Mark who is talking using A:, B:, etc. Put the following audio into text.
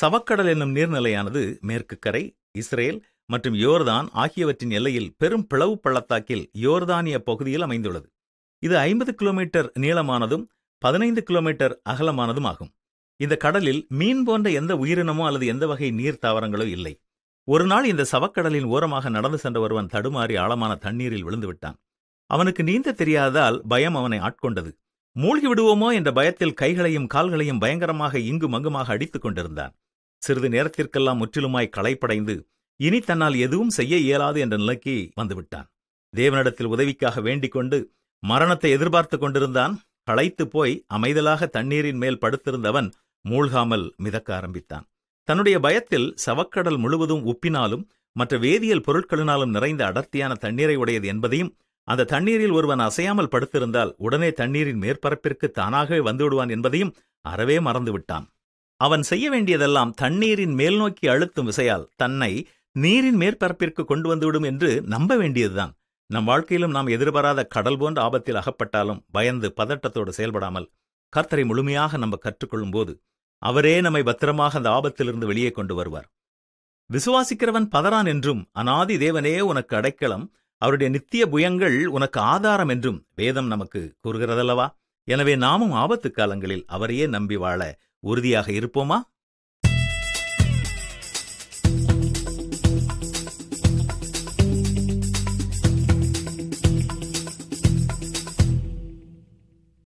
A: சவக்கடல் என்னும் நீர்நிலையானது மேற்கு கரை இஸ்ரேல் மற்றும் யோர்தான் ஆகியவற்றின் எல்லையில் பெரும் பிளவு பள்ளத்தாக்கில் யோர்தானிய பகுதியில் அமைந்துள்ளது இது ஐம்பது கிலோமீட்டர் நீளமானதும் பதினைந்து கிலோமீட்டர் அகலமானதும் ஆகும் இந்த கடலில் மீன் போன்ற எந்த உயிரினமோ அல்லது எந்த வகை நீர் தாவரங்களோ இல்லை ஒரு நாள் இந்த சவக்கடலின் ஓரமாக நடந்து சென்ற ஒருவன் தடுமாறி ஆழமான தண்ணீரில் விழுந்து விட்டான் அவனுக்கு நீந்த தெரியாததால் பயம் அவனை ஆட்கொண்டது மூழ்கி விடுவோமோ என்ற பயத்தில் கைகளையும் கால்களையும் பயங்கரமாக இங்கு மங்குமாக அடித்துக் கொண்டிருந்தான் சிறிது நேரத்திற்கெல்லாம் முற்றிலுமாய் களைப்படைந்து இனி தன்னால் எதுவும் செய்ய இயலாது என்ற நிலைக்கு வந்துவிட்டான் தேவனிடத்தில் உதவிக்காக வேண்டிக் கொண்டு மரணத்தை எதிர்பார்த்து கொண்டிருந்தான் களைத்து போய் அமைதலாக தண்ணீரின் மேல் படுத்திருந்தவன் மூழ்காமல் மிதக்க ஆரம்பித்தான் தன்னுடைய பயத்தில் சவக்கடல் முழுவதும் உப்பினாலும் மற்ற வேதியியல் பொருட்களினாலும் நிறைந்த அடர்த்தியான தண்ணீரை உடையது என்பதையும் அந்த தண்ணீரில் ஒருவன் அசையாமல் படுத்திருந்தால் உடனே தண்ணீரின் மேற்பரப்பிற்கு தானாகவே வந்துவிடுவான் என்பதையும் அறவே மறந்துவிட்டான் அவன் செய்ய வேண்டியதெல்லாம் தண்ணீரின் மேல் நோக்கி அழுத்தும் விசையால் தன்னை நீரின் மேற்பரப்பிற்கு கொண்டு வந்துவிடும் என்று நம்ப வேண்டியதுதான் நம் வாழ்க்கையிலும் நாம் எதிர்பாராத கடல் போன்ற ஆபத்தில் அகப்பட்டாலும் பயந்து பதட்டத்தோடு செயல்படாமல் கர்த்தரை முழுமையாக நம்ம கற்றுக்கொள்ளும் போது அவரே நம்மை பத்திரமாக அந்த ஆபத்திலிருந்து வெளியே கொண்டு வருவார் விசுவாசிக்கிறவன் பதறான் என்றும் அனாதி தேவனே உனக்கு அடைக்கலம் அவருடைய நித்திய புயங்கள் உனக்கு ஆதாரம் என்றும் வேதம் நமக்கு கூறுகிறதல்லவா எனவே நாமும் ஆபத்து காலங்களில் அவரையே நம்பி வாழ உறுதியாக இருப்போமா